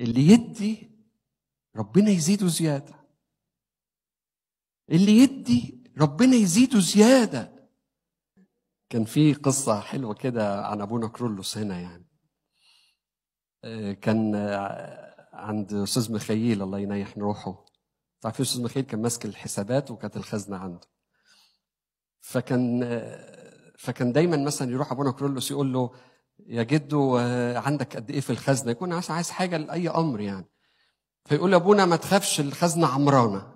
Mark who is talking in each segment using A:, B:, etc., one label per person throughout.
A: اللي يدي ربنا يزيده زياده اللي يدي ربنا يزيده زياده كان في قصه حلوه كده عن ابونا كرولوس هنا يعني آه، كان آه، عند استاذ مخيل الله ينيح روحه تعرفين استاذ مخيل كان ماسك الحسابات وكانت الخزنه عنده فكان آه، فكان دايما مثلا يروح ابونا كرولوس يقول له يا جدو آه، عندك قد ايه في الخزنه يكون عايز حاجه لاي امر يعني فيقول ابونا ما تخافش الخزنه عمرانه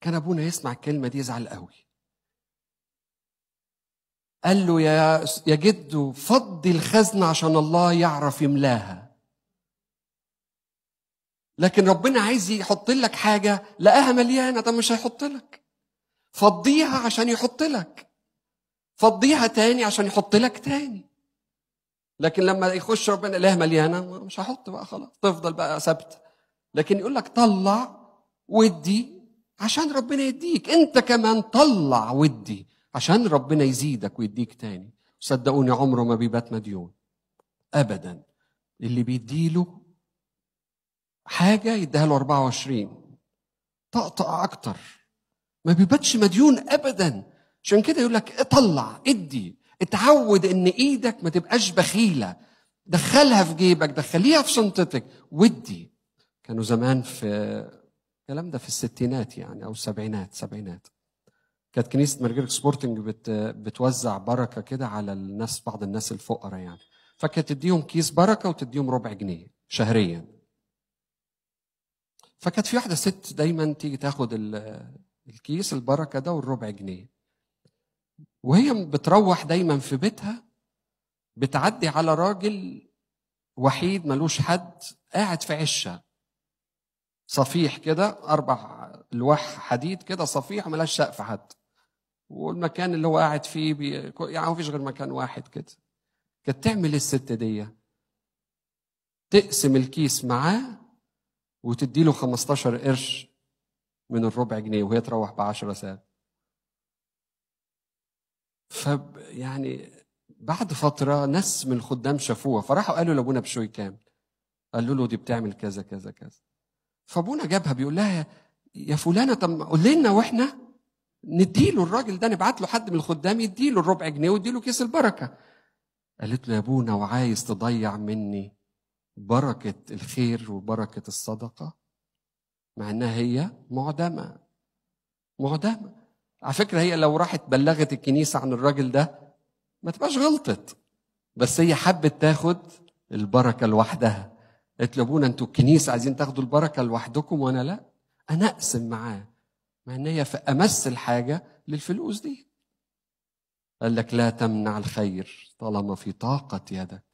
A: كان ابونا يسمع الكلمه دي يزعل قوي قال له يا يا جدو فضي الخزنه عشان الله يعرف يملاها لكن ربنا عايز يحط لك حاجه لقاها مليانه طب مش هيحط لك فضيها عشان يحط لك فضيها تاني عشان يحط لك تاني لكن لما يخش ربنا الاله مليانه مش هحط بقى خلاص تفضل بقى ثابته لكن يقول لك طلع ودي عشان ربنا يديك انت كمان طلع ودي عشان ربنا يزيدك ويديك تاني صدقوني عمره ما بيبات مديون ابدا اللي بيديله حاجه يديها له 24 طقطق اكتر ما بيباتش مديون ابدا عشان كده يقول لك اطلع ادي اتعود ان ايدك ما تبقاش بخيله دخلها في جيبك دخليها في شنطتك ودي كانوا زمان في الكلام ده في الستينات يعني او السبعينات سبعينات كانت كنيسه مارجريك سبورتنج بت... بتوزع بركه كده على الناس بعض الناس الفقراء يعني فكانت تديهم كيس بركه وتديهم ربع جنيه شهريا فكانت في واحده ست دايما تيجي تاخد الكيس البركه ده والربع جنيه وهي بتروح دايما في بيتها بتعدي على راجل وحيد ملوش حد قاعد في عشه صفيح كده اربع لواح حديد كده صفيح ملهاش سقف حد والمكان اللي هو قاعد فيه بي... يعني ما فيش غير مكان واحد كده كانت تعمل الست دي تقسم الكيس معاه وتدي له 15 قرش من الربع جنيه وهي تروح ب 10 ساعات ف يعني بعد فتره ناس من الخدام شافوها فراحوا قالوا لابونا بشوي كام قالوا له دي بتعمل كذا كذا كذا فابونا جابها بيقول لها يا فلانه طب قول لنا واحنا نديله الراجل ده نبعت له حد من الخدام يديله الربع جنيه ويديله كيس البركه قالت له يا ابونا وعايز تضيع مني بركه الخير وبركه الصدقه مع انها هي معدمه معدمه على فكرة هي لو راحت بلغت الكنيسة عن الراجل ده ما تبقاش غلطت بس هي حبت تاخد البركة لوحدها قالت لابونا انتوا الكنيسة عايزين تاخدوا البركة لوحدكم وانا لا انا اقسم معاه مع ان هي في امس الحاجة للفلوس دي قال لك لا تمنع الخير طالما في طاقة يدك